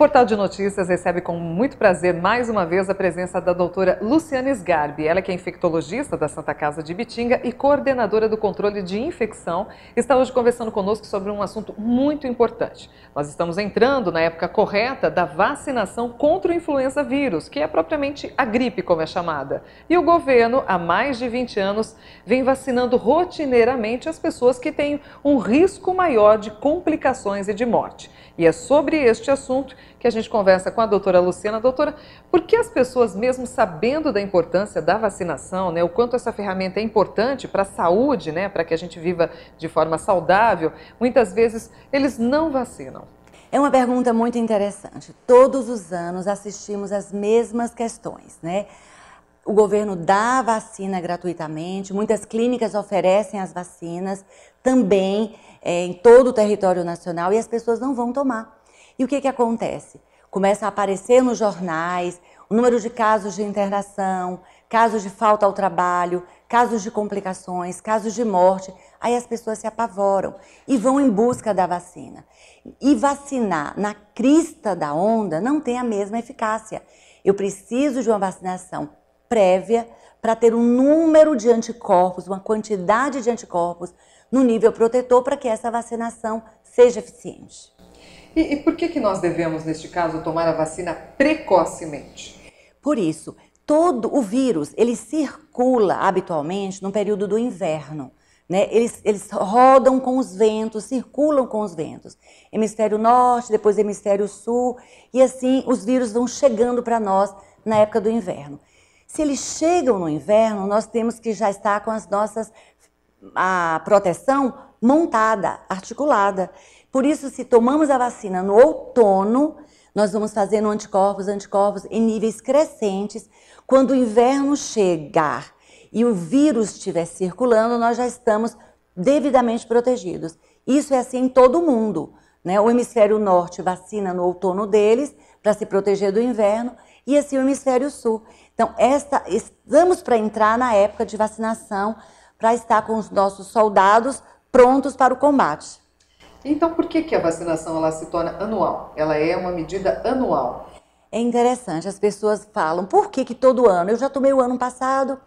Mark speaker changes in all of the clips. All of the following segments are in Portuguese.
Speaker 1: Portal de Notícias recebe com muito prazer mais uma vez a presença da doutora Luciane Sgarbi. Ela que é infectologista da Santa Casa de Bitinga e coordenadora do controle de infecção, está hoje conversando conosco sobre um assunto muito importante. Nós estamos entrando na época correta da vacinação contra o influenza vírus, que é propriamente a gripe, como é chamada. E o governo, há mais de 20 anos, vem vacinando rotineiramente as pessoas que têm um risco maior de complicações e de morte. E é sobre este assunto que a gente conversa com a doutora Luciana. Doutora, por que as pessoas, mesmo sabendo da importância da vacinação, né, o quanto essa ferramenta é importante para a saúde, né, para que a gente viva de forma saudável, muitas vezes eles
Speaker 2: não vacinam? É uma pergunta muito interessante. Todos os anos assistimos às mesmas questões, né? o governo dá a vacina gratuitamente, muitas clínicas oferecem as vacinas também é, em todo o território nacional e as pessoas não vão tomar. E o que, que acontece? Começa a aparecer nos jornais o número de casos de internação, casos de falta ao trabalho, casos de complicações, casos de morte. Aí as pessoas se apavoram e vão em busca da vacina. E vacinar na crista da onda não tem a mesma eficácia. Eu preciso de uma vacinação prévia para ter um número de anticorpos, uma quantidade de anticorpos no nível protetor para que essa vacinação seja eficiente. E, e, por que, que nós devemos, neste caso, tomar a vacina precocemente? Por isso, todo o vírus ele circula habitualmente no período do inverno. Né? Eles, eles rodam com os ventos, circulam com os ventos. Hemisfério norte, depois hemisfério sul, e assim os vírus vão chegando para nós na época do inverno. Se eles chegam no inverno, nós temos que já estar com as nossas a proteção montada, articulada. Por isso, se tomamos a vacina no outono, nós vamos fazendo anticorpos, anticorpos em níveis crescentes. Quando o inverno chegar e o vírus estiver circulando, nós já estamos devidamente protegidos. Isso é assim em todo o mundo. Né? O hemisfério norte vacina no outono deles para se proteger do inverno e assim o hemisfério sul. Então, esta, estamos para entrar na época de vacinação para estar com os nossos soldados prontos para o combate. Então, por que, que a
Speaker 1: vacinação ela se torna anual? Ela é uma medida
Speaker 2: anual. É interessante, as pessoas falam, por que, que todo ano? Eu já tomei o ano passado.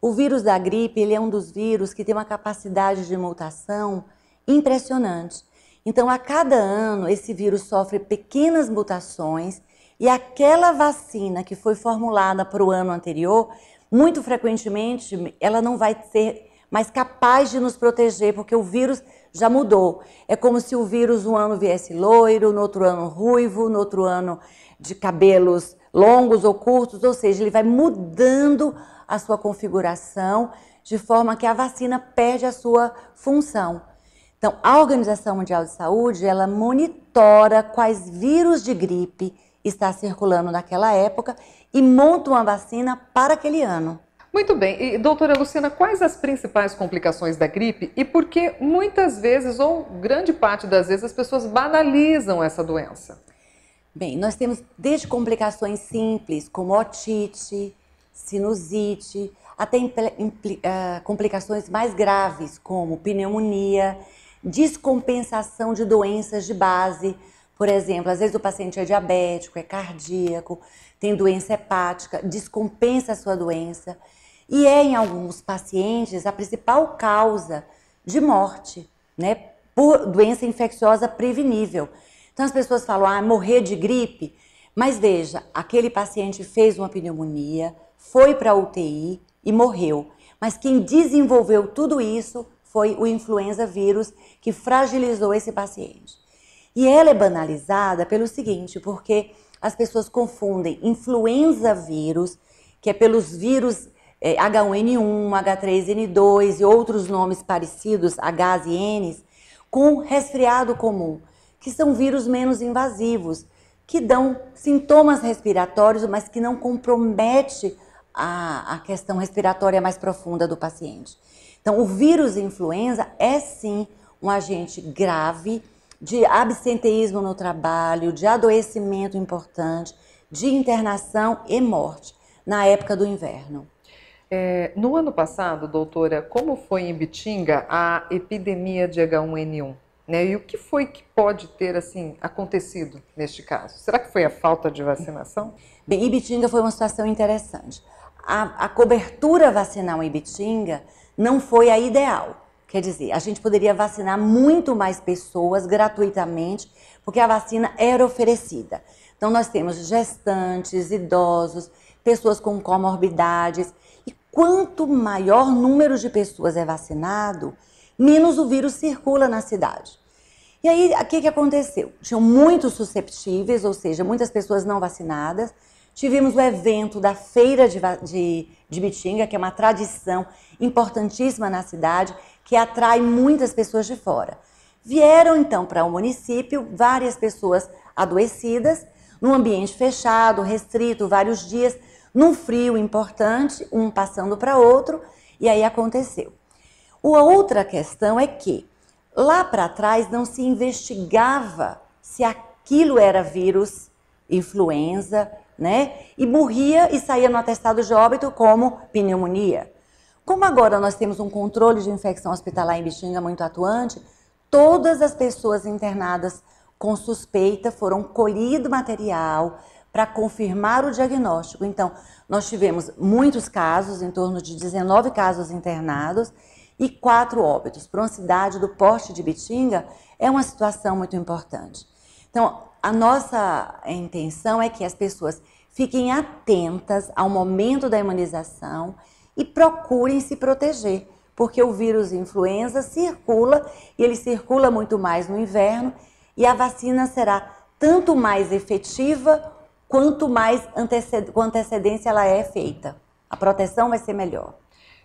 Speaker 2: O vírus da gripe, ele é um dos vírus que tem uma capacidade de mutação impressionante. Então, a cada ano, esse vírus sofre pequenas mutações e aquela vacina que foi formulada para o ano anterior, muito frequentemente, ela não vai ser mais capaz de nos proteger, porque o vírus já mudou. É como se o vírus um ano viesse loiro, no outro ano ruivo, no outro ano de cabelos longos ou curtos, ou seja, ele vai mudando a sua configuração de forma que a vacina perde a sua função. Então, a Organização Mundial de Saúde, ela monitora quais vírus de gripe está circulando naquela época e monta uma vacina para aquele ano. Muito bem. E, doutora Luciana, quais as
Speaker 1: principais complicações da gripe e por que muitas vezes, ou grande parte das vezes, as pessoas
Speaker 2: banalizam essa doença? Bem, nós temos desde complicações simples, como otite, sinusite, até ah, complicações mais graves, como pneumonia, descompensação de doenças de base, por exemplo, às vezes o paciente é diabético, é cardíaco, tem doença hepática, descompensa a sua doença e é em alguns pacientes a principal causa de morte, né? Por doença infecciosa prevenível. Então as pessoas falam: "Ah, morrer de gripe". Mas veja, aquele paciente fez uma pneumonia, foi para a UTI e morreu. Mas quem desenvolveu tudo isso foi o influenza vírus que fragilizou esse paciente. E ela é banalizada pelo seguinte, porque as pessoas confundem influenza vírus, que é pelos vírus H1N1, eh, H3N2 e outros nomes parecidos, Hs e Ns, com resfriado comum, que são vírus menos invasivos, que dão sintomas respiratórios, mas que não compromete a, a questão respiratória mais profunda do paciente. Então, o vírus influenza é sim um agente grave de absenteísmo no trabalho, de adoecimento importante, de internação e morte na época do inverno. É, no ano passado, doutora,
Speaker 1: como foi em Bitinga a epidemia de H1N1? Né? E o que foi que pode
Speaker 2: ter assim acontecido neste caso? Será que foi a falta de vacinação? Bem, Ibitinga foi uma situação interessante. A, a cobertura vacinal em Ibitinga não foi a ideal. Quer dizer, a gente poderia vacinar muito mais pessoas gratuitamente, porque a vacina era oferecida. Então, nós temos gestantes, idosos, pessoas com comorbidades. E quanto maior número de pessoas é vacinado, menos o vírus circula na cidade. E aí, o que, que aconteceu? Tinham muitos susceptíveis, ou seja, muitas pessoas não vacinadas. Tivemos o evento da Feira de, de, de Bitinga, que é uma tradição importantíssima na cidade que atrai muitas pessoas de fora. Vieram então para o um município várias pessoas adoecidas, num ambiente fechado, restrito, vários dias, num frio importante, um passando para outro, e aí aconteceu. A outra questão é que lá para trás não se investigava se aquilo era vírus, influenza, né? E morria e saía no atestado de óbito como pneumonia. Como agora nós temos um controle de infecção hospitalar em Bitinga muito atuante, todas as pessoas internadas com suspeita foram colhido material para confirmar o diagnóstico. Então, nós tivemos muitos casos, em torno de 19 casos internados e quatro óbitos. Para uma cidade do porte de Bitinga, é uma situação muito importante. Então, a nossa eh, intenção é que as pessoas fiquem atentas ao momento da imunização e procurem se proteger, porque o vírus influenza circula e ele circula muito mais no inverno e a vacina será tanto mais efetiva quanto mais anteced... com antecedência ela é feita. A proteção vai ser melhor.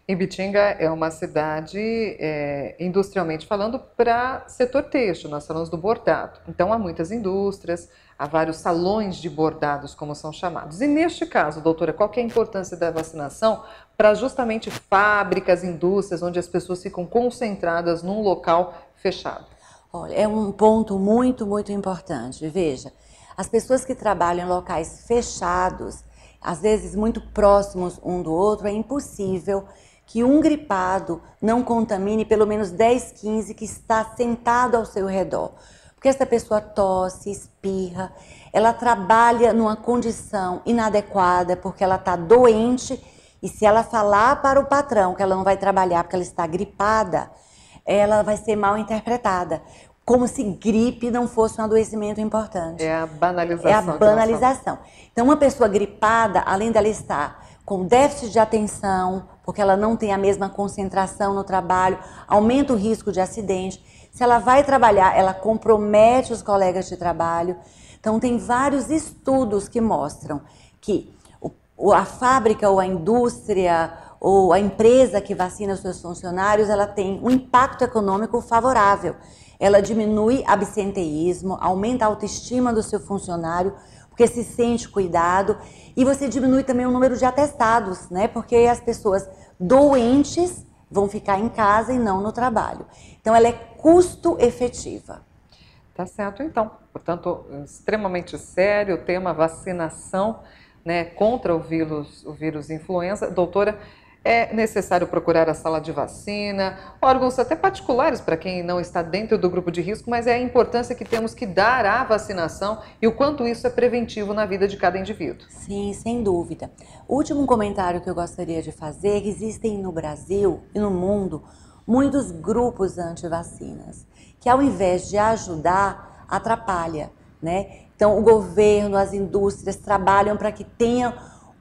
Speaker 2: Ibitinga é uma
Speaker 1: cidade, é, industrialmente falando, para setor texto, nós falamos do bordado. Então há muitas indústrias, há vários salões de bordados, como são chamados. E neste caso, doutora, qual é a importância da vacinação para justamente fábricas, indústrias,
Speaker 2: onde as pessoas ficam concentradas num local fechado? Olha, é um ponto muito, muito importante. Veja, as pessoas que trabalham em locais fechados, às vezes muito próximos um do outro, é impossível que um gripado não contamine pelo menos 10, 15 que está sentado ao seu redor. Porque essa pessoa tosse, espirra, ela trabalha numa condição inadequada porque ela está doente e se ela falar para o patrão que ela não vai trabalhar porque ela está gripada, ela vai ser mal interpretada. Como se gripe não fosse um adoecimento importante. É a banalização. É a banalização. Então, uma pessoa gripada, além dela estar com déficit de atenção, porque ela não tem a mesma concentração no trabalho, aumenta o risco de acidente. Se ela vai trabalhar, ela compromete os colegas de trabalho. Então, tem vários estudos que mostram que a fábrica ou a indústria ou a empresa que vacina seus funcionários, ela tem um impacto econômico favorável. Ela diminui absenteísmo, aumenta a autoestima do seu funcionário, porque se sente cuidado e você diminui também o número de atestados, né? Porque as pessoas doentes vão ficar em casa e não no trabalho. Então ela é custo efetiva. Tá certo então.
Speaker 1: Portanto, extremamente sério o tema vacinação, né, contra o vírus, o vírus influenza. Doutora, é necessário procurar a sala de vacina, órgãos até particulares para quem não está dentro do grupo de risco, mas é a importância que temos que dar à vacinação e o quanto isso é preventivo na vida de cada indivíduo. Sim, sem
Speaker 2: dúvida. último comentário que eu gostaria de fazer é que existem no Brasil e no mundo muitos grupos anti-vacinas, que ao invés de ajudar, atrapalha, né? Então, o governo, as indústrias trabalham para que tenha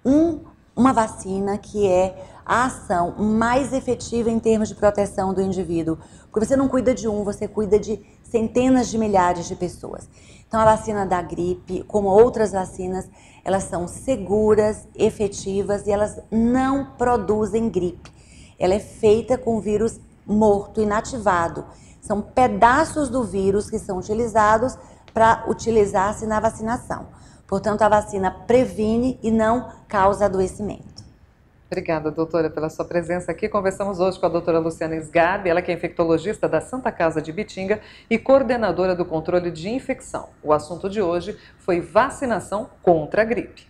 Speaker 2: um uma vacina que é a ação mais efetiva em termos de proteção do indivíduo. Porque você não cuida de um, você cuida de centenas de milhares de pessoas. Então, a vacina da gripe, como outras vacinas, elas são seguras, efetivas e elas não produzem gripe. Ela é feita com vírus morto, inativado. São pedaços do vírus que são utilizados para utilizar-se na vacinação. Portanto, a vacina previne e não causa adoecimento.
Speaker 1: Obrigada, doutora, pela sua presença aqui. Conversamos hoje com a doutora Luciana Sgarbi, ela que é infectologista da Santa Casa de Bitinga e coordenadora do controle de infecção. O assunto de hoje foi vacinação contra a gripe.